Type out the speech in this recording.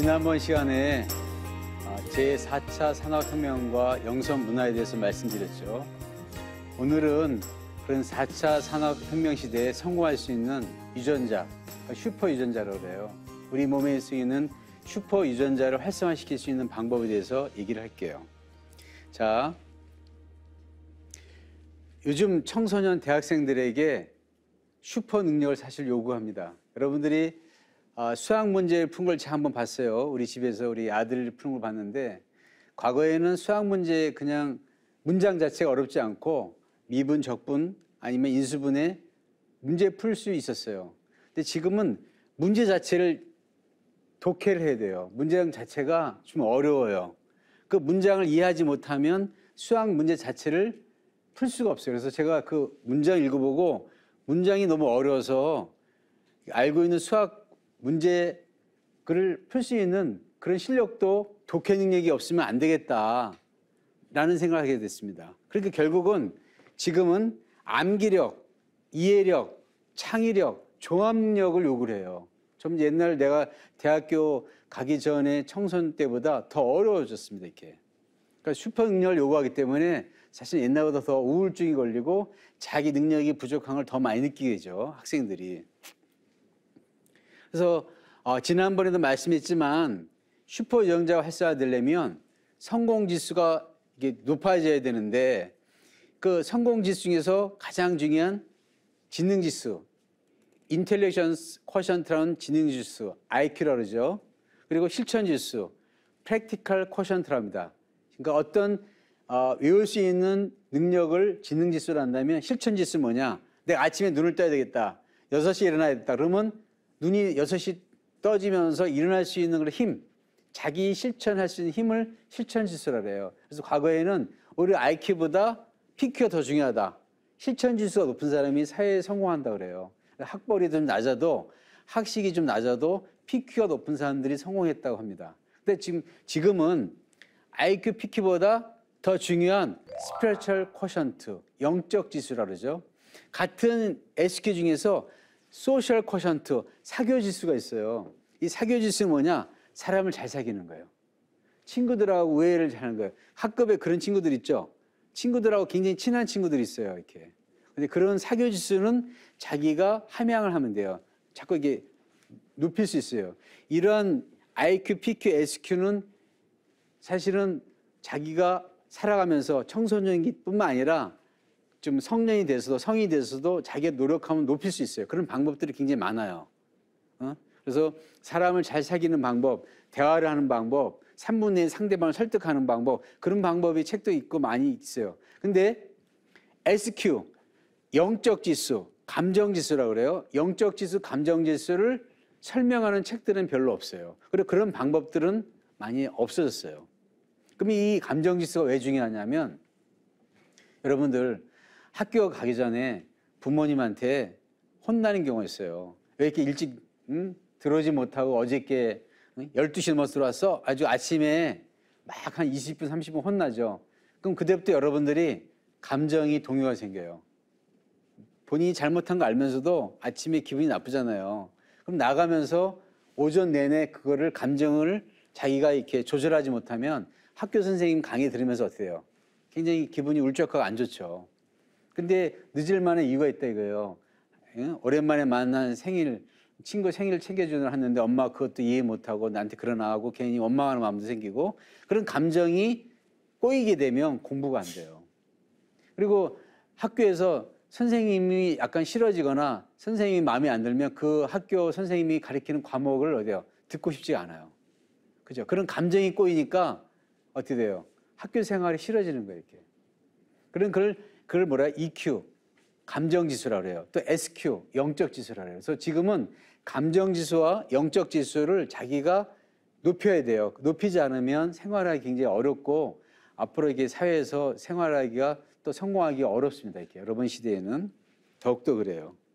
지난번 시간에 아, 제4차 산업혁명과 영성 문화에 대해서 말씀드렸죠. 오늘은 그런 4차 산업혁명 시대에 성공할 수 있는 유전자, 아, 슈퍼 유전자라고 그요 우리 몸에 쓰이는 슈퍼 유전자를 활성화시킬 수 있는 방법에 대해서 얘기를 할게요. 자, 요즘 청소년 대학생들에게 슈퍼 능력을 사실 요구합니다. 여러분들이 아, 수학 문제 푼 걸 제가 한번 봤어요. 우리 집에서 우리 아들 푸는 걸 봤는데 과거에는 수학 문제 그냥 문장 자체가 어렵지 않고 미분, 적분 아니면 인수분에 문제 풀 수 있었어요. 근데 지금은 문제 자체를 독해를 해야 돼요. 문장 자체가 좀 어려워요. 그 문장을 이해하지 못하면 수학 문제 자체를 풀 수가 없어요. 그래서 제가 그 문장 읽어보고 문장이 너무 어려워서 알고 있는 수학 문제 그를 풀 수 있는 그런 실력도 독해 능력이 없으면 안 되겠다라는 생각하게 됐습니다. 그러니까 결국은 지금은 암기력, 이해력, 창의력, 종합력을 요구를 해요. 좀 옛날 내가 대학교 가기 전에 청소년 때보다 더 어려워졌습니다. 이렇게. 그러니까 슈퍼 능력을 요구하기 때문에 사실 옛날보다 더 우울증이 걸리고 자기 능력이 부족한 걸 더 많이 느끼게 되죠. 학생들이. 그래서 어, 지난번에도 말씀했지만 슈퍼 유형자가 활성화되려면 성공 지수가 이게 높아져야 되는데 그 성공 지수 중에서 가장 중요한 지능 지수, 인텔리전스 쿼션트라는 지능 지수, IQ라고 그러죠. 그리고 실천 지수, 프랙티컬 쿼션트랍니다. 그러니까 어떤 어, 외울 수 있는 능력을 지능 지수로 한다면 실천 지수 뭐냐? 내가 아침에 눈을 떠야 되겠다. 6시에 일어나야 되겠다. 그러면 눈이 6시 떠지면서 일어날 수 있는 그런 힘, 자기 실천할 수 있는 힘을 실천 지수라그래요 그래서 과거에는 오히려 IQ보다 PQ가 더 중요하다. 실천 지수가 높은 사람이 사회에 성공한다 그래요. 학벌이 좀 낮아도 학식이 좀 낮아도 PQ가 높은 사람들이 성공했다고 합니다. 근데 지금 지금은 IQ PQ보다 더 중요한 스피리추얼 쿼션트, 영적 지수라 그러죠. 같은 SQ 중에서 소셜 쿼션트, 사교 지수가 있어요. 이 사교 지수는 뭐냐? 사람을 잘 사귀는 거예요. 친구들하고 우애를 잘하는 거예요. 학급에 그런 친구들 있죠? 친구들하고 굉장히 친한 친구들이 있어요, 이렇게. 근데 그런 사교 지수는 자기가 함양을 하면 돼요. 자꾸 이게 높일 수 있어요. 이러 IQ, PQ, SQ는 사실은 자기가 살아가면서 청소년기뿐만 아니라 좀 성년이 돼서도 성이 돼서도 자기가 노력하면 높일 수 있어요. 그런 방법들이 굉장히 많아요. 어? 그래서 사람을 잘 사귀는 방법, 대화를 하는 방법, 3분 의1 상대방을 설득하는 방법, 그런 방법이 책도 있고 많이 있어요. 근데 SQ, 영적 지수, 감정 지수라고 그래요. 영적 지수, 감정 지수를 설명하는 책들은 별로 없어요. 그리고 그런 방법들은 많이 없어졌어요. 그럼 이 감정 지수가 왜 중요하냐면 여러분들 학교 가기 전에 부모님한테 혼나는 경우가 있어요. 왜 이렇게 일찍 응? 들어오지 못하고 어저께 응? 12시 넘어 들어왔어? 아주 아침에 막 한 20분, 30분 혼나죠. 그럼 그때부터 여러분들이 감정이 동요가 생겨요. 본인이 잘못한 거 알면서도 아침에 기분이 나쁘잖아요. 그럼 나가면서 오전 내내 그거를 감정을 자기가 이렇게 조절하지 못하면 학교 선생님 강의 들으면서 어때요? 굉장히 기분이 울적하고 안 좋죠. 근데 늦을 만한 이유가 있다 이거예요. 오랜만에 만난 생일 친구 생일 챙겨주느라 했는데 엄마 그것도 이해 못하고 나한테 그러나 하고 괜히 원망하는 마음도 생기고 그런 감정이 꼬이게 되면 공부가 안 돼요. 그리고 학교에서 선생님이 약간 싫어지거나 선생님이 마음에 안 들면 그 학교 선생님이 가리키는 과목을 어디요 듣고 싶지 않아요. 그죠? 그런 감정이 꼬이니까 어떻게 돼요? 학교 생활이 싫어지는 거예요, 이렇게. 그런 걸 그걸 뭐라 EQ 감정 지수라 그래요. 또 SQ 영적 지수라 그래요. 그래서 지금은 감정 지수와 영적 지수를 자기가 높여야 돼요. 높이지 않으면 생활하기 굉장히 어렵고 앞으로 이게 사회에서 생활하기가 또 성공하기 어렵습니다. 이렇게 여러분 시대에는 더욱더 그래요.